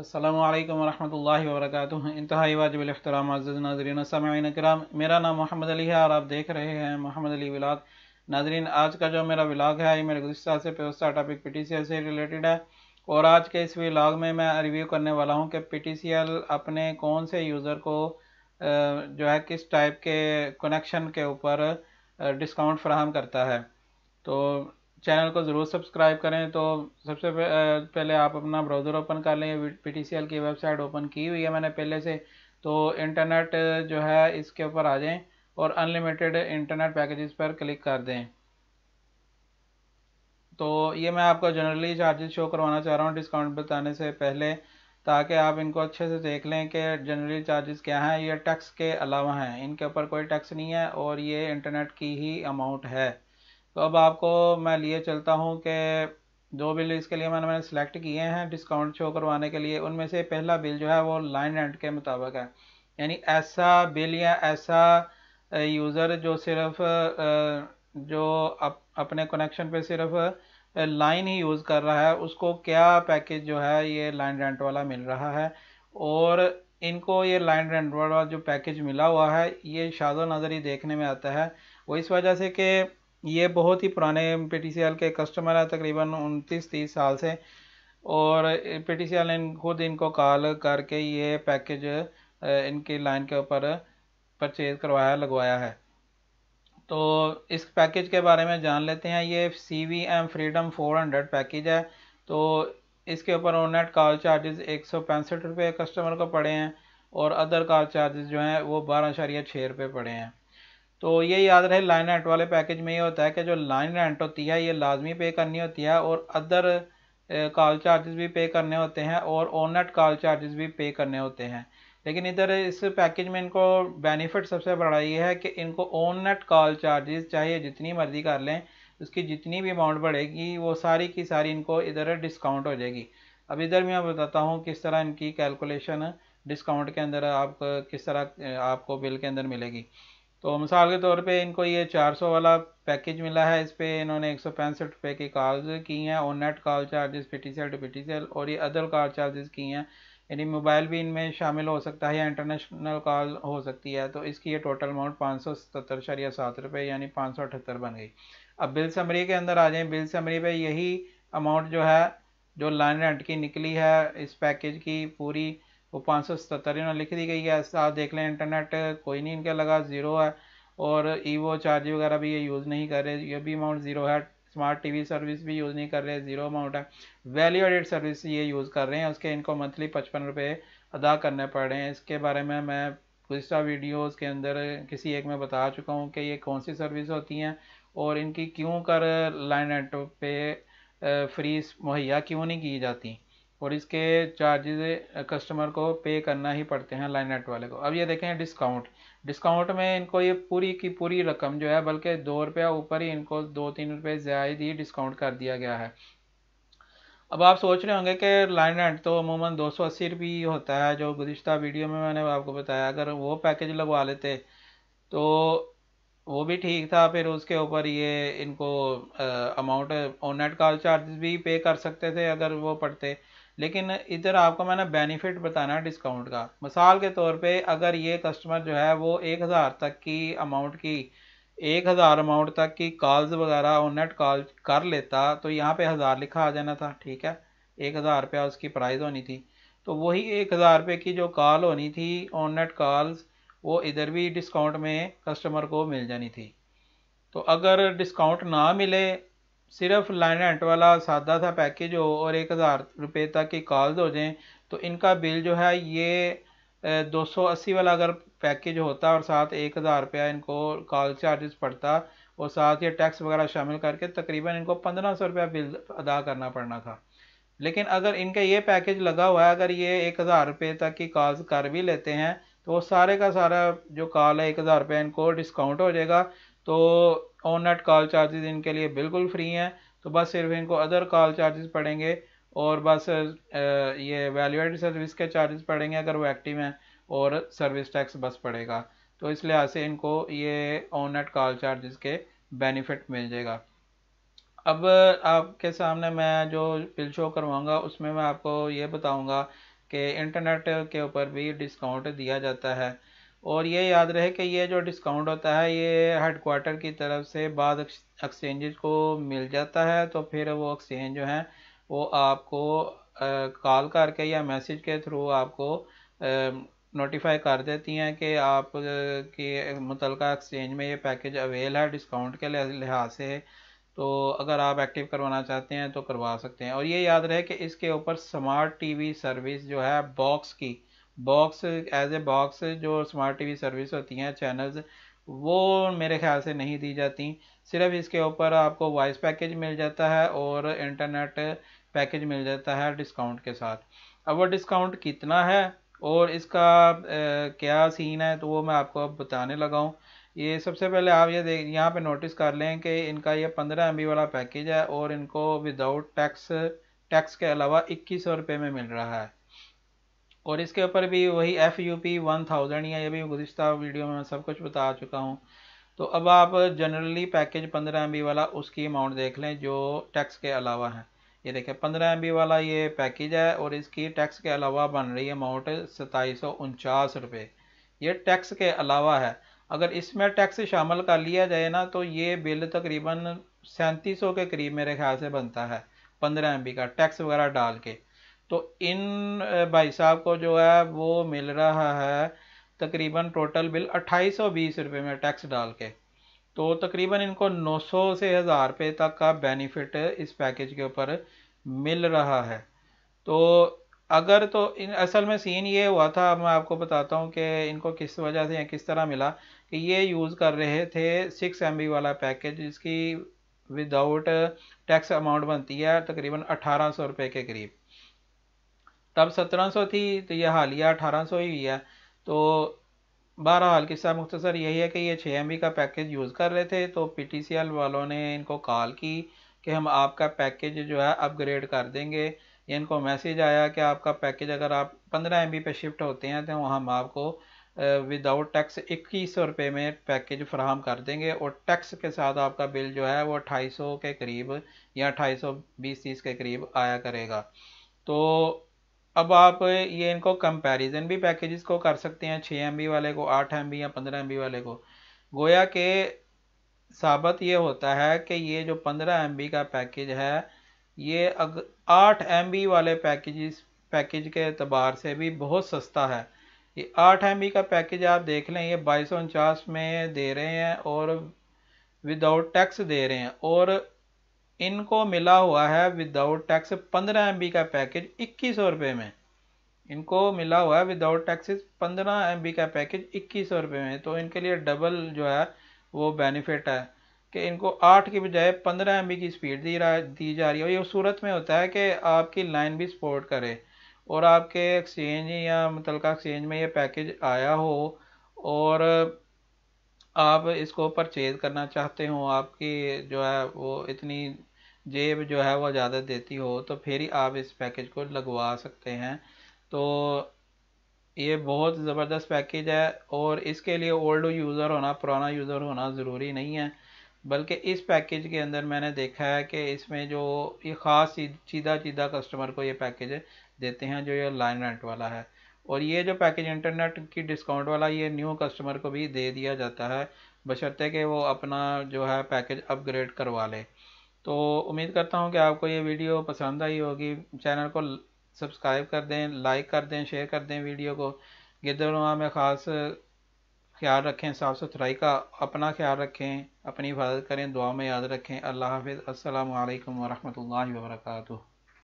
अल्लाम वरहमल वर्क इंतहाई वाजब अख्तराम अज़ नाजरीन सामीन कराम मेरा नाम मोहम्मद अली है और आप देख रहे हैं मोहम्मद अली विलाग नाजरीन आज का जो मेरा विलाग है ये मेरे गुस्सा से पेवस्ता topic P T C L से रिलेटेड है और आज के इस विलाग में मैं रिव्यू करने वाला हूँ कि पी टी सी एल अपने कौन से यूज़र को जो है किस टाइप के कनेक्शन के ऊपर डिस्काउंट फ्राहम करता है तो चैनल को ज़रूर सब्सक्राइब करें तो सबसे पहले आप अपना ब्राउज़र ओपन कर लें पी की वेबसाइट ओपन की हुई है मैंने पहले से तो इंटरनेट जो है इसके ऊपर आ जाएं और अनलिमिटेड इंटरनेट पैकेजेस पर क्लिक कर दें तो ये मैं आपको जनरली चार्जेस शो करवाना चाह रहा हूँ डिस्काउंट बताने से पहले ताकि आप इनको अच्छे से देख लें कि जनरली चार्जेस क्या हैं ये टैक्स के अलावा हैं इनके ऊपर कोई टैक्स नहीं है और ये इंटरनेट की ही अमाउंट है तो अब आपको मैं लिए चलता हूँ कि दो बिल इसके लिए मैंने मैंने सेलेक्ट किए हैं डिस्काउंट शो करवाने के लिए उनमें से पहला बिल जो है वो लाइन रेंट के मुताबिक है यानी ऐसा बिल या ऐसा यूज़र जो सिर्फ जो अप, अपने कनेक्शन पे सिर्फ लाइन ही यूज़ कर रहा है उसको क्या पैकेज जो है ये लाइन रेंट वाला मिल रहा है और इनको ये लाइन रेंट वाला जो पैकेज मिला हुआ है ये शाजो नज़र ही देखने में आता है वो इस वजह से कि ये बहुत ही पुराने पी के कस्टमर हैं तकरीबन उनतीस तीस साल से और पी ने खुद इनको कॉल करके ये पैकेज इनकी लाइन के ऊपर परचेज़ करवाया लगवाया है तो इस पैकेज के बारे में जान लेते हैं ये C V M freedom four hundred package है तो इसके ऊपर ऑनलाइन कॉल चार्जेस एक सौ पैंसठ रुपये कस्टमर को पड़े हैं और अदर कॉल चार्जेस जो हैं वो बारह शरिया छः रुपये पड़े हैं तो ये याद रहे लाइन रेंट वाले पैकेज में ये होता है कि जो लाइन रेंट होती है ये लाजमी पे करनी होती है और अदर कॉल चार्जेस भी पे करने होते हैं और ऑननेट कॉल चार्जेस भी पे करने होते हैं लेकिन इधर इस पैकेज में इनको बेनिफिट सबसे बड़ा ये है कि इनको ऑननेट कॉल चार्जेस चाहे जितनी मर्जी कर लें उसकी जितनी भी अमाउंट बढ़ेगी वो सारी की सारी इनको इधर डिस्काउंट हो जाएगी अब इधर मैं बताता हूँ किस तरह इनकी कैलकुलेशन डिस्काउंट के अंदर आप किस तरह आपको बिल के अंदर मिलेगी तो मिसाल के तौर पे इनको ये 400 वाला पैकेज मिला है इस पर इन्होंने एक सौ पैंसठ रुपये की कॉल्स की हैं और net call charges P T CL to P T CL और ये अदर कॉल चार्जेस की हैं यानी मोबाइल भी इनमें शामिल हो सकता है या इंटरनेशनल कॉल हो सकती है तो इसकी ये टोटल अमाउंट पाँच सौ सतर शरिया सात रुपये यानी पाँच सौ अठहत्तर बन गई अब बिल समरी के अंदर आ जाएँ बिल समरी पे यही अमाउंट जो है जो लाइन रेंट की निकली है इस पैकेज की पूरी वो पाँच सौ सत्तर इन्होंने लिख दी गई है आप देख लें इंटरनेट कोई नहीं इनका लगा ज़ीरो है और ई वो चार्ज वगैरह भी ये यूज़ नहीं कर रहे ये भी अमाउंट ज़ीरो है स्मार्ट टीवी सर्विस भी यूज़ नहीं कर रहे ज़ीरो अमाउंट है वैल्यू एडेड सर्विस ये यूज़ कर रहे हैं उसके इनको मंथली पचपन रुपये अदा करने पड़ रहे हैं इसके बारे में मैं गुज्तर वीडियोज़ के अंदर किसी एक में बता चुका हूँ कि ये कौन सी सर्विस होती हैं और इनकी क्यों कर लाइन एटो पे फ्री मुहैया क्यों नहीं की जाती और इसके चार्जेज कस्टमर को पे करना ही पड़ते हैं लाइन नेट वाले को अब ये देखें डिस्काउंट डिस्काउंट में इनको ये पूरी की पूरी रकम जो है बल्कि दो रुपया ऊपर ही इनको दो तीन रुपये ज़्यादा ही डिस्काउंट कर दिया गया है अब आप सोच रहे होंगे कि लाइन नेट तो अमूमन दो सौ अस्सी रुपये होता है जो गुज्त वीडियो में मैंने आपको बताया अगर वो पैकेज लगवा लेते तो वो भी ठीक था फिर उसके ऊपर ये इनको अमाउंट ऑन नेट का चार्जेस भी पे कर सकते थे अगर वो पड़ते लेकिन इधर आपको मैंने बेनिफिट बताना है डिस्काउंट का मिसाल के तौर पे अगर ये कस्टमर जो है वो एक हज़ार तक की अमाउंट की एक हज़ार अमाउंट तक की कॉल्स वगैरह और नेट कॉल कर लेता तो यहाँ पे हज़ार लिखा आ जाना था ठीक है एक हज़ार रुपया उसकी प्राइस होनी थी तो वही एक हज़ार रुपये की जो कॉल होनी थी ऑन नेट कॉल्स वो इधर भी डिस्काउंट में कस्टमर को मिल जानी थी तो अगर डिस्काउंट ना मिले सिर्फ लाइन एंट वाला सादा सा पैकेज हो और एक हज़ार रुपये तक की कॉल्स हो जाएँ तो इनका बिल जो है ये दो सौ अस्सी वाला अगर पैकेज होता और साथ एक हज़ार रुपया इनको कॉल चार्जेस पड़ता और साथ ये टैक्स वगैरह शामिल करके तकरीबन इनको पंद्रह सौ रुपया बिल अदा करना पड़ना था लेकिन अगर इनका ये पैकेज लगा हुआ है अगर ये एक हज़ार रुपये तक की कॉल्स कर भी लेते हैं तो वो सारे का सारा जो कॉल है एक हज़ार रुपये इनको डिस्काउंट हो जाएगा तो ऑन नेट कॉल चार्जेस इनके लिए बिल्कुल फ्री हैं तो बस सिर्फ इनको अदर कॉल चार्जेस पड़ेंगे और बस ये वैल्यूएड सर्विस के चार्जेस पड़ेंगे अगर वो एक्टिव हैं और सर्विस टैक्स बस पड़ेगा तो इस लिहाज से इनको ये ऑन नेट कॉल चार्जेस के बेनिफिट मिल जाएगा अब आपके सामने मैं जो बिल शो करवाऊँगा उसमें मैं आपको ये बताऊँगा के इंटरनेट के ऊपर भी डिस्काउंट दिया जाता है और ये याद रहे कि ये जो डिस्काउंट होता है ये हेडकोार्टर की तरफ से बाद एक्सचेंज को मिल जाता है तो फिर वो एक्सचेंज जो है वो आपको कॉल करके या मैसेज के थ्रू आपको नोटिफाई कर देती हैं कि आप के मुतल एक्सचेंज में ये पैकेज अवेल है डिस्काउंट के लिहाज से तो अगर आप एक्टिव करवाना चाहते हैं तो करवा सकते हैं और ये याद रहे कि इसके ऊपर स्मार्ट टीवी सर्विस जो है बॉक्स की बॉक्स एज ए बॉक्स जो स्मार्ट टीवी सर्विस होती हैं चैनल्स वो मेरे ख्याल से नहीं दी जाती सिर्फ इसके ऊपर आपको वॉइस पैकेज मिल जाता है और इंटरनेट पैकेज मिल जाता है डिस्काउंट के साथ अब वो डिस्काउंट कितना है और इसका ए, क्या सीन है तो वो मैं आपको अब बताने लगा हूँ ये सबसे पहले आप ये देख यहाँ पे नोटिस कर लें कि इनका ये पंद्रह एम वाला पैकेज है और इनको विदाउट टैक्स टैक्स के अलावा इक्कीस सौ रुपये में मिल रहा है और इसके ऊपर भी वही F U P one thousand या ये भी गुज्त वीडियो में मैं सब कुछ बता चुका हूँ तो अब आप जनरली पैकेज पंद्रह एम वाला उसकी अमाउंट देख लें जो टैक्स के अलावा है ये देखें पंद्रह एम वाला ये पैकेज है और इसकी टैक्स के अलावा बन रही है अमाउंट सताईस सौ उनचास रुपये ये टैक्स के अलावा है अगर इसमें टैक्स शामिल कर लिया जाए ना तो ये बिल तकरीबन सैंतीस के करीब मेरे ख्याल से बनता है पंद्रह एम का टैक्स वगैरह डाल के तो इन भाई साहब को जो है वो मिल रहा है तकरीबन टोटल बिल अट्ठाईस सौ बीस रुपये में टैक्स डाल के तो तकरीबन इनको 900 से हज़ार रुपये तक का बेनिफिट इस पैकेज के ऊपर मिल रहा है तो अगर तो इन असल में सीन ये हुआ था मैं आपको बताता हूँ कि इनको किस वजह से या किस तरह मिला कि ये यूज़ कर रहे थे सिक्स एम वाला पैकेज जिसकी विदाउट टैक्स अमाउंट बनती है तकरीबन अठारह सौ रुपये के करीब तब सत्रह सौ थी तो यह हालिया अठारह सौ ही हुई है तो हाल किस्सा मुख्तसर यही है कि ये छः एम का पैकेज यूज़ कर रहे थे तो पी टी सी एल वालों ने इनको कॉल की कि हम आपका पैकेज जो है अपग्रेड कर देंगे इनको मैसेज आया कि आपका पैकेज अगर आप पंद्रह एम पे शिफ्ट होते हैं तो हम आपको विदाउट टैक्स इक्कीस सौ रुपये में पैकेज फ्राहम कर देंगे और टैक्स के साथ आपका बिल जो है वो अठाई सौ के करीब या अठाई सौ बीस तीस के करीब आया करेगा तो अब आप ये इनको कंपैरिजन भी पैकेजेस को कर सकते हैं छः एम वाले को आठ एम या पंद्रह एम वाले को गोया के साबित ये होता है कि ये जो पंद्रह एम का पैकेज है ये अग आठ एम वाले पैकेज पैकेज के अतबार से भी बहुत सस्ता है ये आठ एम का पैकेज आप देख लें ये बाईस में दे रहे हैं और विदाउट टैक्स दे रहे हैं और इनको मिला हुआ है विदाउट टैक्स पंद्रह एम का पैकेज इक्कीस सौ रुपये में इनको मिला हुआ है विदाउट टैक्सेस पंद्रह एम का पैकेज इक्कीस सौ रुपये में तो इनके लिए डबल जो है वो बेनिफिट है कि इनको आठ की बजाय पंद्रह एम की स्पीड दी रहा दी जा रही है और ये सूरत में होता है कि आपकी लाइन भी सपोर्ट करे और आपके एक्सचेंज या मुतलक एक्सचेंज में ये पैकेज आया हो और आप इसको परचेज़ करना चाहते हो आपकी जो है वो इतनी जेब जो है वो ज़्यादा देती हो तो फिर ही आप इस पैकेज को लगवा सकते हैं तो ये बहुत ज़बरदस्त पैकेज है और इसके लिए ओल्ड यूज़र होना पुराना यूज़र होना ज़रूरी नहीं है बल्कि इस पैकेज के अंदर मैंने देखा है कि इसमें जो ये ख़ास सीधा सीधा कस्टमर को ये पैकेज देते हैं जो ये लाइन रेंट वाला है और ये जो पैकेज इंटरनेट की डिस्काउंट वाला ये न्यू कस्टमर को भी दे दिया जाता है बशर्ते कि वो अपना जो है पैकेज अपग्रेड करवा ले तो उम्मीद करता हूँ कि आपको ये वीडियो पसंद आई होगी चैनल को सब्सक्राइब कर दें लाइक कर दें शेयर कर दें वीडियो को गिरदरुआ में ख़ास ख्याल रखें साफ़ सुथराई का अपना ख्याल रखें अपनी हिफाजत करें दुआ में याद रखें अल्लाह हाफिज़ अल्लाम वरहमल वर्का